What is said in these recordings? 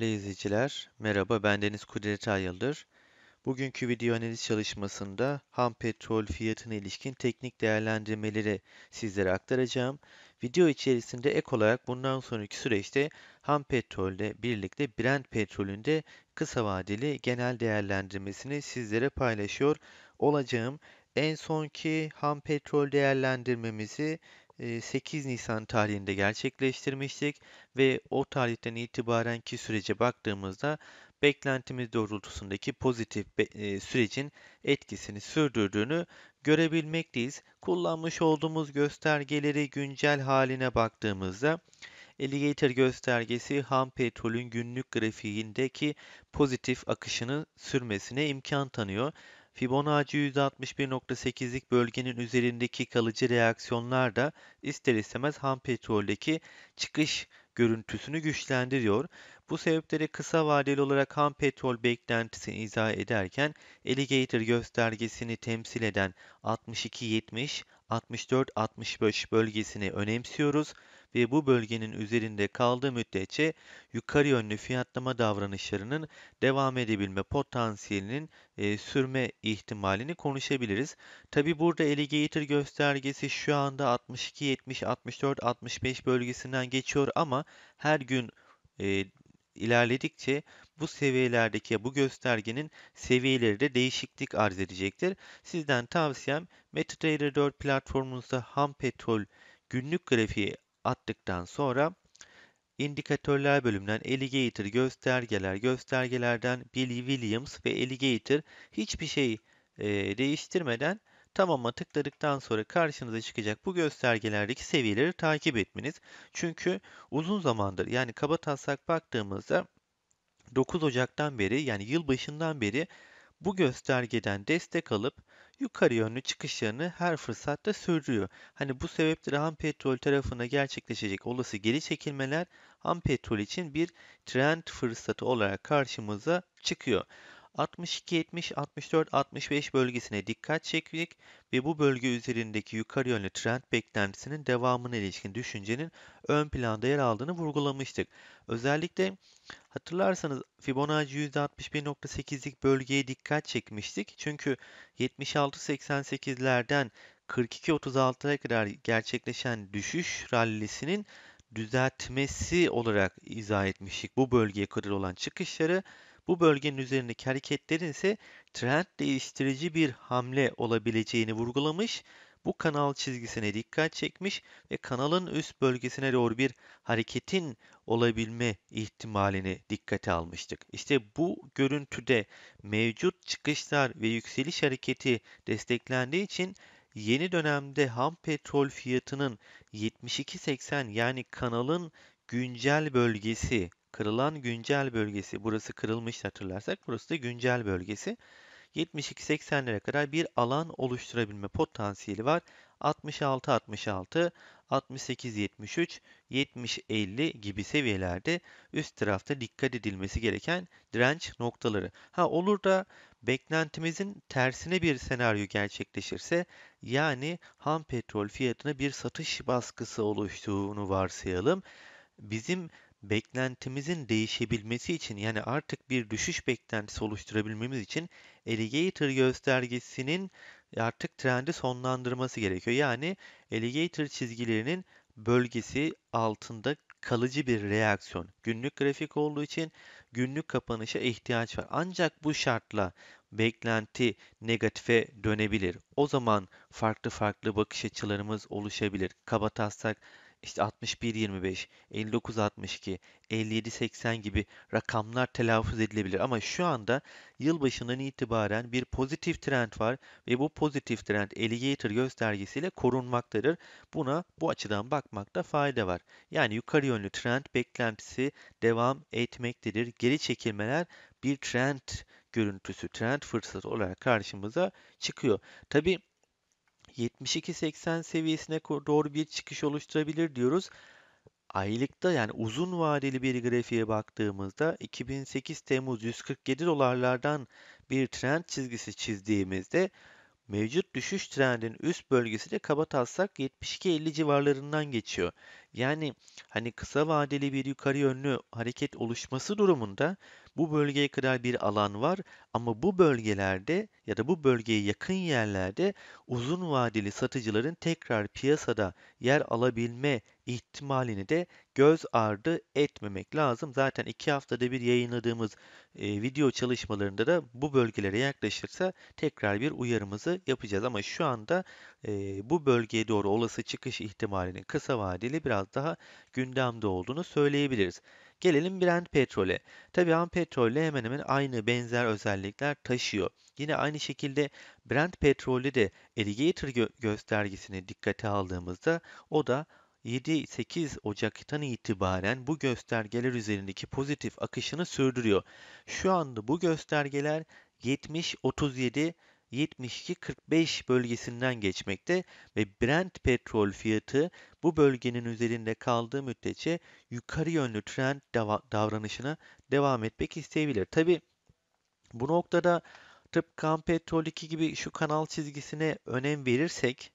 Değerli izleyiciler, merhaba ben Deniz Kudret Ayıldır. Bugünkü video analiz çalışmasında ham petrol fiyatına ilişkin teknik değerlendirmeleri sizlere aktaracağım. Video içerisinde ek olarak bundan sonraki süreçte ham petrolde birlikte Brent petrolünde kısa vadeli genel değerlendirmesini sizlere paylaşıyor olacağım. En sonki ham petrol değerlendirmemizi 8 Nisan tarihinde gerçekleştirmiştik ve o tarihten itibarenki sürece baktığımızda beklentimiz doğrultusundaki pozitif sürecin etkisini sürdürdüğünü görebilmekteyiz. Kullanmış olduğumuz göstergeleri güncel haline baktığımızda Alligator göstergesi ham petrolün günlük grafiğindeki pozitif akışını sürmesine imkan tanıyor. Fibonacci 161.8'lik bölgenin üzerindeki kalıcı reaksiyonlar da ister istemez ham petroldeki çıkış görüntüsünü güçlendiriyor. Bu sebepleri kısa vadeli olarak ham petrol beklentisini izah ederken Alligator göstergesini temsil eden 62-70, 64-65 bölgesini önemsiyoruz ve bu bölgenin üzerinde kaldığı müddetçe yukarı yönlü fiyatlama davranışlarının devam edebilme potansiyelinin e, sürme ihtimalini konuşabiliriz. Tabi burada Alligator göstergesi şu anda 62, 70, 64, 65 bölgesinden geçiyor ama her gün e, ilerledikçe bu seviyelerdeki bu göstergenin seviyeleri de değişiklik arz edecektir. Sizden tavsiyem MetaTrader 4 platformunuzda ham petrol günlük grafiği attıktan sonra indikatörler bölümünden alligator göstergeler göstergelerden Billy Williams ve alligator hiçbir şey e, değiştirmeden tamama tıkladıktan sonra karşınıza çıkacak bu göstergelerdeki seviyeleri takip etmeniz. Çünkü uzun zamandır yani kaba taslak baktığımızda 9 Ocak'tan beri yani yıl başından beri bu göstergeden destek alıp yukarı yönlü çıkışlarını her fırsatta sürdürüyor. Hani bu sebeple ham petrol tarafına gerçekleşecek olası geri çekilmeler ham petrol için bir trend fırsatı olarak karşımıza çıkıyor. 62, 70, 64, 65 bölgesine dikkat çekmek ve bu bölge üzerindeki yukarı yönlü trend beklentisinin devamına ilişkin düşüncenin ön planda yer aldığını vurgulamıştık. Özellikle hatırlarsanız Fibonacci %61.8'lik bölgeye dikkat çekmiştik. Çünkü 76-88'lerden 42-36'ya kadar gerçekleşen düşüş rallisinin düzeltmesi olarak izah etmiştik. Bu bölgeye kadar olan çıkışları bu bölgenin üzerindeki hareketlerin ise trend değiştirici bir hamle olabileceğini vurgulamış. Bu kanal çizgisine dikkat çekmiş ve kanalın üst bölgesine doğru bir hareketin olabilme ihtimalini dikkate almıştık. İşte bu görüntüde mevcut çıkışlar ve yükseliş hareketi desteklendiği için yeni dönemde ham petrol fiyatının 72.80 yani kanalın güncel bölgesi Kırılan güncel bölgesi. Burası kırılmış hatırlarsak. Burası da güncel bölgesi. 72-80'lere kadar bir alan oluşturabilme potansiyeli var. 66-66, 68-73, 70-50 gibi seviyelerde üst tarafta dikkat edilmesi gereken direnç noktaları. Ha olur da beklentimizin tersine bir senaryo gerçekleşirse yani ham petrol fiyatına bir satış baskısı oluştuğunu varsayalım. Bizim beklentimizin değişebilmesi için yani artık bir düşüş beklentisi oluşturabilmemiz için alligator göstergesinin artık trendi sonlandırması gerekiyor. Yani alligator çizgilerinin bölgesi altında kalıcı bir reaksiyon. Günlük grafik olduğu için günlük kapanışa ihtiyaç var. Ancak bu şartla beklenti negatife dönebilir. O zaman farklı farklı bakış açılarımız oluşabilir. Kaba taslak işte 61-25, 59-62, 57-80 gibi rakamlar telaffuz edilebilir. Ama şu anda yılbaşından itibaren bir pozitif trend var ve bu pozitif trend alligator göstergesiyle korunmaktadır. Buna bu açıdan bakmakta fayda var. Yani yukarı yönlü trend beklentisi devam etmektedir. Geri çekilmeler bir trend görüntüsü, trend fırsatı olarak karşımıza çıkıyor. Tabi 72-80 seviyesine doğru bir çıkış oluşturabilir diyoruz. Aylıkta yani uzun vadeli bir grafiğe baktığımızda 2008 Temmuz 147 dolarlardan bir trend çizgisi çizdiğimizde mevcut düşüş trendin üst bölgesi de kaba taslak 72-50 civarlarından geçiyor. Yani hani kısa vadeli bir yukarı yönlü hareket oluşması durumunda bu bölgeye kadar bir alan var ama bu bölgelerde ya da bu bölgeye yakın yerlerde uzun vadeli satıcıların tekrar piyasada yer alabilme ihtimalini de göz ardı etmemek lazım. Zaten iki haftada bir yayınladığımız e, video çalışmalarında da bu bölgelere yaklaşırsa tekrar bir uyarımızı yapacağız. Ama şu anda e, bu bölgeye doğru olası çıkış ihtimalinin kısa vadeli biraz daha gündemde olduğunu söyleyebiliriz. Gelelim Brent petrole. Tabii ham petrolle hemen hemen aynı benzer özellikler taşıyor. Yine aynı şekilde Brent petrolü de Alligator gö göstergesini dikkate aldığımızda o da 7-8 Ocak'tan itibaren bu göstergeler üzerindeki pozitif akışını sürdürüyor. Şu anda bu göstergeler 70-37 72.45 bölgesinden geçmekte ve Brent petrol fiyatı bu bölgenin üzerinde kaldığı müddetçe yukarı yönlü trend davranışına devam etmek isteyebilir. Tabi bu noktada tıpkı kan petrol 2 gibi şu kanal çizgisine önem verirsek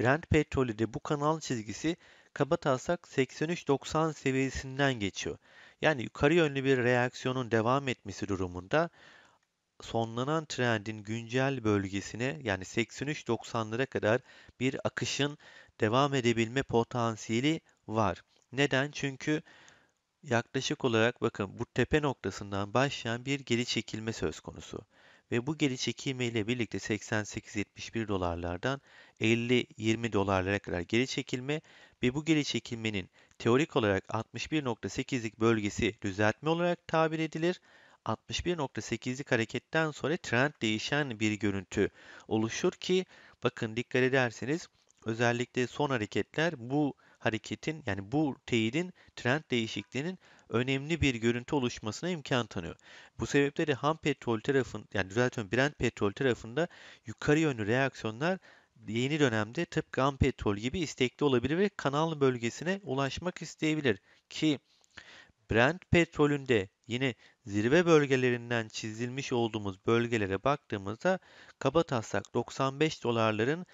Brent petrolü de bu kanal çizgisi kabatasak 83.90 seviyesinden geçiyor. Yani yukarı yönlü bir reaksiyonun devam etmesi durumunda sonlanan trendin güncel bölgesine yani 83-90'lara kadar bir akışın devam edebilme potansiyeli var. Neden? Çünkü yaklaşık olarak bakın bu tepe noktasından başlayan bir geri çekilme söz konusu. Ve bu geri çekilme ile birlikte 88-71 dolarlardan 50-20 dolarlara kadar geri çekilme ve bu geri çekilmenin teorik olarak 61.8'lik bölgesi düzeltme olarak tabir edilir 61.8'lik hareketten sonra trend değişen bir görüntü oluşur ki bakın dikkat ederseniz özellikle son hareketler bu hareketin yani bu teyidin trend değişikliğinin önemli bir görüntü oluşmasına imkan tanıyor. Bu sebeple de ham petrol tarafın yani düzeltiyorum Brent petrol tarafında yukarı yönlü reaksiyonlar yeni dönemde tıpkı ham petrol gibi istekli olabilir ve kanal bölgesine ulaşmak isteyebilir ki Brent petrolünde yine zirve bölgelerinden çizilmiş olduğumuz bölgelere baktığımızda kabataslak 95 dolarların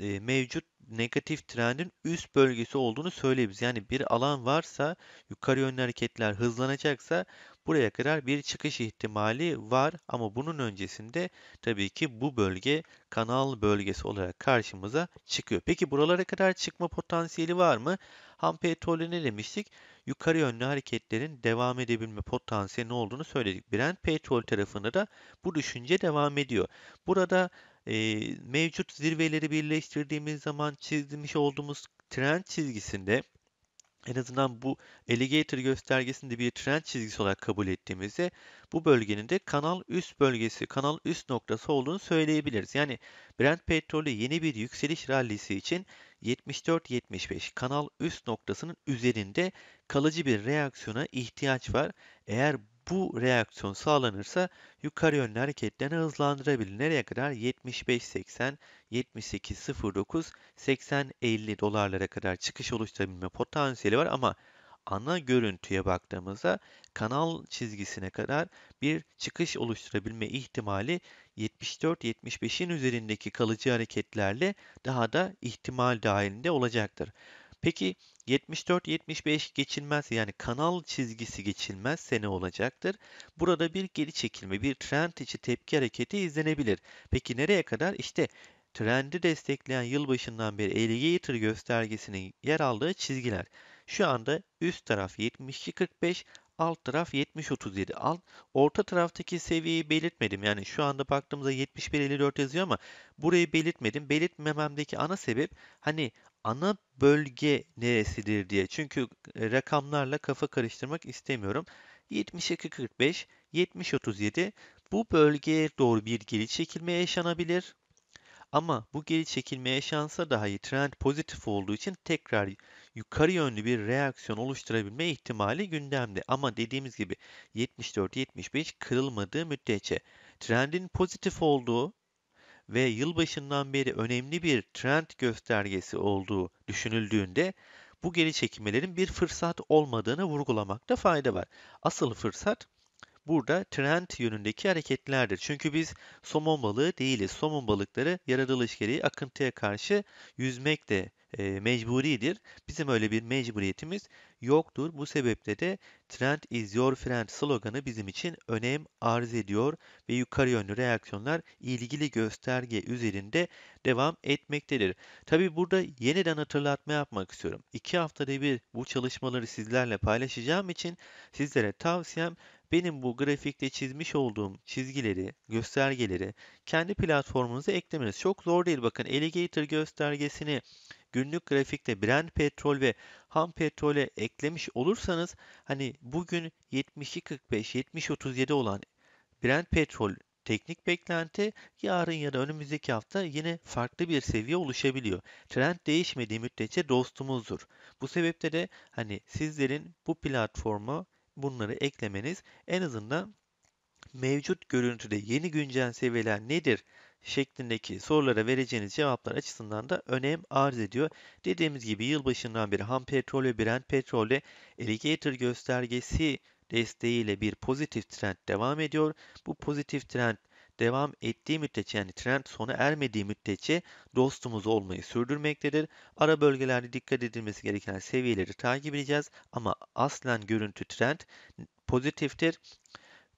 e, mevcut negatif trendin üst bölgesi olduğunu söyleyebiliriz. Yani bir alan varsa yukarı yönlü hareketler hızlanacaksa buraya kadar bir çıkış ihtimali var ama bunun öncesinde tabii ki bu bölge kanal bölgesi olarak karşımıza çıkıyor. Peki buralara kadar çıkma potansiyeli var mı? Ham petrolü ne demiştik? Yukarı yönlü hareketlerin devam edebilme potansiyelinin olduğunu söyledik. Brent petrol tarafında da bu düşünce devam ediyor. Burada e, mevcut zirveleri birleştirdiğimiz zaman çizmiş olduğumuz trend çizgisinde en azından bu alligator göstergesinde bir trend çizgisi olarak kabul ettiğimizde bu bölgenin de kanal üst bölgesi, kanal üst noktası olduğunu söyleyebiliriz. Yani Brent petrolü yeni bir yükseliş rallisi için 74-75 kanal üst noktasının üzerinde kalıcı bir reaksiyona ihtiyaç var. Eğer bu reaksiyon sağlanırsa yukarı yönlü hareketlerini hızlandırabilir. Nereye kadar? 75-80, 78-09, 80-50 dolarlara kadar çıkış oluşturabilme potansiyeli var ama ana görüntüye baktığımızda kanal çizgisine kadar bir çıkış oluşturabilme ihtimali 74-75'in üzerindeki kalıcı hareketlerle daha da ihtimal dahilinde olacaktır. Peki 74-75 geçilmez yani kanal çizgisi geçilmez sene olacaktır. Burada bir geri çekilme, bir trend içi tepki hareketi izlenebilir. Peki nereye kadar? İşte trendi destekleyen yılbaşından beri Alligator göstergesinin yer aldığı çizgiler. Şu anda üst taraf 72.45, alt taraf 70.37. Alt, orta taraftaki seviyeyi belirtmedim. Yani şu anda baktığımızda 71.54 yazıyor ama burayı belirtmedim. Belirtmememdeki ana sebep hani ana bölge neresidir diye. Çünkü e, rakamlarla kafa karıştırmak istemiyorum. 72-45, 70-37 bu bölgeye doğru bir geri çekilme yaşanabilir. Ama bu geri çekilme yaşansa dahi trend pozitif olduğu için tekrar yukarı yönlü bir reaksiyon oluşturabilme ihtimali gündemde. Ama dediğimiz gibi 74-75 kırılmadığı müddetçe trendin pozitif olduğu ve yılbaşından beri önemli bir trend göstergesi olduğu düşünüldüğünde bu geri çekimlerin bir fırsat olmadığını vurgulamakta fayda var. Asıl fırsat burada trend yönündeki hareketlerdir. Çünkü biz somon balığı değiliz. Somon balıkları yaratılış gereği akıntıya karşı yüzmek de e, mecburidir. Bizim öyle bir mecburiyetimiz yoktur. Bu sebeple de trend is your friend sloganı bizim için önem arz ediyor ve yukarı yönlü reaksiyonlar ilgili gösterge üzerinde devam etmektedir. Tabi burada yeniden hatırlatma yapmak istiyorum. İki haftada bir bu çalışmaları sizlerle paylaşacağım için sizlere tavsiyem benim bu grafikte çizmiş olduğum çizgileri, göstergeleri kendi platformunuza eklemeniz çok zor değil. Bakın Alligator göstergesini günlük grafikte Brent petrol ve ham petrole eklemiş olursanız hani bugün 72.45 70.37 olan Brent petrol teknik beklenti yarın ya da önümüzdeki hafta yine farklı bir seviye oluşabiliyor. Trend değişmediği müddetçe dostumuzdur. Bu sebeple de hani sizlerin bu platformu bunları eklemeniz en azından mevcut görüntüde yeni güncel seviyeler nedir şeklindeki sorulara vereceğiniz cevaplar açısından da önem arz ediyor. Dediğimiz gibi yılbaşından beri ham petrol ve Brent petrol ve göstergesi desteğiyle bir pozitif trend devam ediyor. Bu pozitif trend devam ettiği müddetçe yani trend sona ermediği müddetçe dostumuz olmayı sürdürmektedir. Ara bölgelerde dikkat edilmesi gereken seviyeleri takip edeceğiz ama aslen görüntü trend pozitiftir.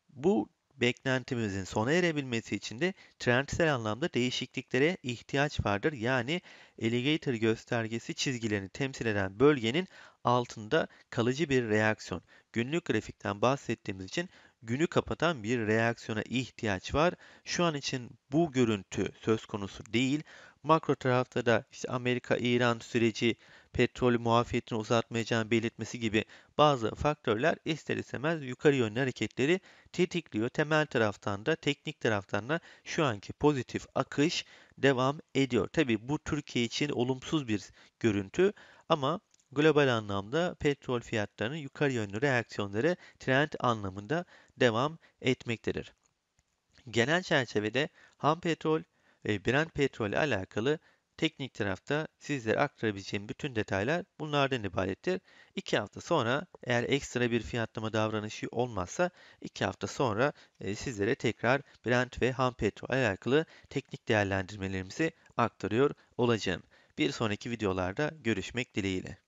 Bu beklentimizin sona erebilmesi için de trendsel anlamda değişikliklere ihtiyaç vardır. Yani alligator göstergesi çizgilerini temsil eden bölgenin altında kalıcı bir reaksiyon. Günlük grafikten bahsettiğimiz için günü kapatan bir reaksiyona ihtiyaç var. Şu an için bu görüntü söz konusu değil. Makro tarafta da işte Amerika-İran süreci petrol muafiyetini uzatmayacağını belirtmesi gibi bazı faktörler ister istemez yukarı yönlü hareketleri tetikliyor. Temel taraftan da teknik taraftan da şu anki pozitif akış devam ediyor. Tabi bu Türkiye için olumsuz bir görüntü ama global anlamda petrol fiyatlarının yukarı yönlü reaksiyonları trend anlamında devam etmektedir. Genel çerçevede ham petrol ve Brent petrol ile alakalı teknik tarafta sizlere aktarabileceğim bütün detaylar bunlardan ibarettir. 2 hafta sonra eğer ekstra bir fiyatlama davranışı olmazsa 2 hafta sonra e, sizlere tekrar Brent ve ham petrol alakalı teknik değerlendirmelerimizi aktarıyor olacağım. Bir sonraki videolarda görüşmek dileğiyle.